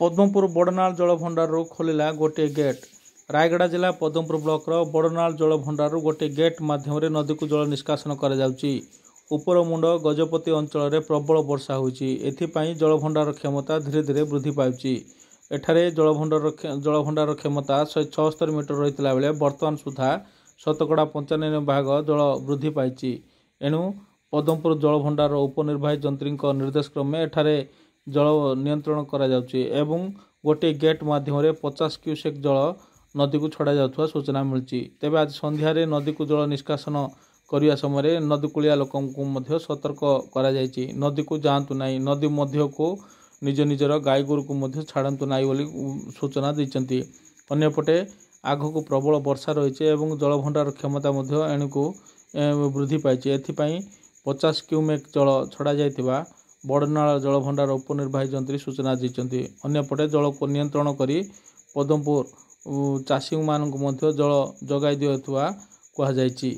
ପଦ୍ମପୁର ବଡ଼ନାଳ ଜଳଭଣ୍ଡାରରୁ ଖୋଲିଲା ଗୋଟିଏ ଗେଟ୍ ରାୟଗଡ଼ା ଜିଲ୍ଲା ପଦ୍ମପୁର ବ୍ଲକର ବଡ଼ନାଳ ଜଳଭଣ୍ଡାରରୁ ଗୋଟିଏ ଗେଟ୍ ମାଧ୍ୟମରେ ନଦୀକୁ ଜଳ ନିଷ୍କାସନ କରାଯାଉଛି ଉପରମୁଣ୍ଡ ଗଜପତି ଅଞ୍ଚଳରେ ପ୍ରବଳ ବର୍ଷା ହୋଇଛି ଏଥିପାଇଁ ଜଳଭଣ୍ଡାର କ୍ଷମତା ଧୀରେ ଧୀରେ ବୃଦ୍ଧି ପାଉଛି ଏଠାରେ ଜଳଭଣ୍ଡାର ଜଳଭଣ୍ଡାର କ୍ଷମତା ଶହେ ଛଅସ୍ତରୀ ମିଟର ରହିଥିଲା ବେଳେ ବର୍ତ୍ତମାନ ସୁଦ୍ଧା ଶତକଡ଼ା ପଞ୍ଚାନବେ ଭାଗ ଜଳ ବୃଦ୍ଧି ପାଇଛି ଏଣୁ ପଦ୍ମପୁର ଜଳଭଣ୍ଡାରର ଉପନିର୍ବାହୀ ଯନ୍ତ୍ରୀଙ୍କ ନିର୍ଦ୍ଦେଶ କ୍ରମେ ଏଠାରେ ଜଳ ନିୟନ୍ତ୍ରଣ କରାଯାଉଛି ଏବଂ ଗୋଟିଏ ଗେଟ୍ ମାଧ୍ୟମରେ ପଚାଶ କ୍ୟୁସେକ୍ ଜଳ ନଦୀକୁ ଛଡ଼ାଯାଉଥିବା ସୂଚନା ମିଳୁଛି ତେବେ ଆଜି ସନ୍ଧ୍ୟାରେ ନଦୀକୁ ଜଳ ନିଷ୍କାସନ କରିବା ସମୟରେ ନଦୀକୂଳିଆ ଲୋକଙ୍କୁ ମଧ୍ୟ ସତର୍କ କରାଯାଇଛି ନଦୀକୁ ଯାଆନ୍ତୁ ନାହିଁ ନଦୀ ମଧ୍ୟକୁ ନିଜ ନିଜର ଗାଈଗୋରୁକୁ ମଧ୍ୟ ଛାଡ଼ନ୍ତୁ ନାହିଁ ବୋଲି ସୂଚନା ଦେଇଛନ୍ତି ଅନ୍ୟପଟେ ଆଗକୁ ପ୍ରବଳ ବର୍ଷା ରହିଛି ଏବଂ ଜଳଭଣ୍ଡାର କ୍ଷମତା ମଧ୍ୟ ଏଣୁକୁ ବୃଦ୍ଧି ପାଇଛି ଏଥିପାଇଁ ପଚାଶ କ୍ୟୁମେକ୍ ଜଳ ଛଡ଼ାଯାଇଥିବା ବଡ଼ନାଳ ଜଳଭଣ୍ଡାର ଉପନିର୍ବାହୀ ଯନ୍ତ୍ରୀ ସୂଚନା ଦେଇଛନ୍ତି ଅନ୍ୟପଟେ ଜଳକୁ ନିୟନ୍ତ୍ରଣ କରି ପଦମପୁର ଚାଷୀମାନଙ୍କୁ ମଧ୍ୟ ଜଳ ଯୋଗାଇ ଦିଆଯାଉଥିବା କୁହାଯାଇଛି